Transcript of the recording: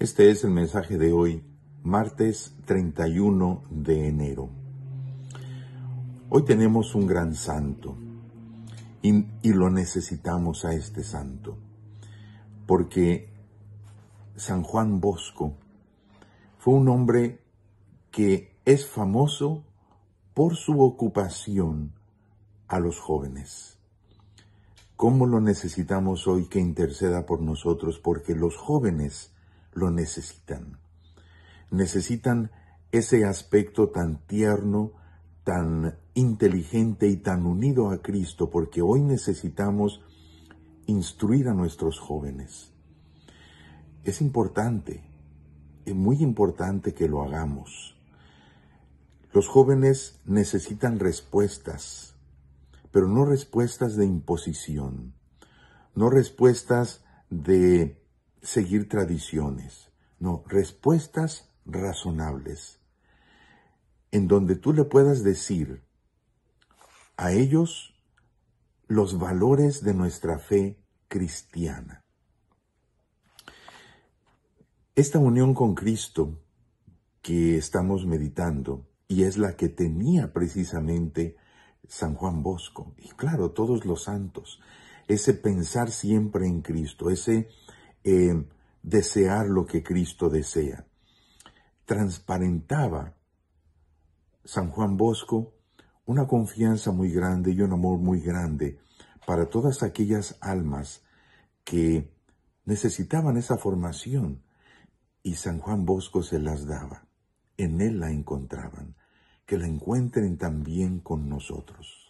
Este es el mensaje de hoy, martes 31 de enero. Hoy tenemos un gran santo y, lo necesitamos a este santo, porque San Juan Bosco fue un hombre que es famoso por su ocupación a los jóvenes. ¿Cómo lo necesitamos hoy que interceda por nosotros? Porque los jóvenes lo necesitan. Necesitan ese aspecto tan tierno, tan inteligente y tan unido a Cristo, porque hoy necesitamos instruir a nuestros jóvenes. Es importante, es muy importante que lo hagamos. Los jóvenes necesitan respuestas, pero no respuestas de imposición, no respuestas de seguir tradiciones, no, respuestas razonables, en donde tú le puedas decir a ellos los valores de nuestra fe cristiana. Esta unión con Cristo que estamos meditando, y es la que tenía precisamente San Juan Bosco, y claro, todos los santos, ese pensar siempre en Cristo, ese desear lo que Cristo desea. Transparentaba San Juan Bosco una confianza muy grande y un amor muy grande para todas aquellas almas que necesitaban esa formación y San Juan Bosco se las daba. En él la encontraban. Que la encuentren también con nosotros.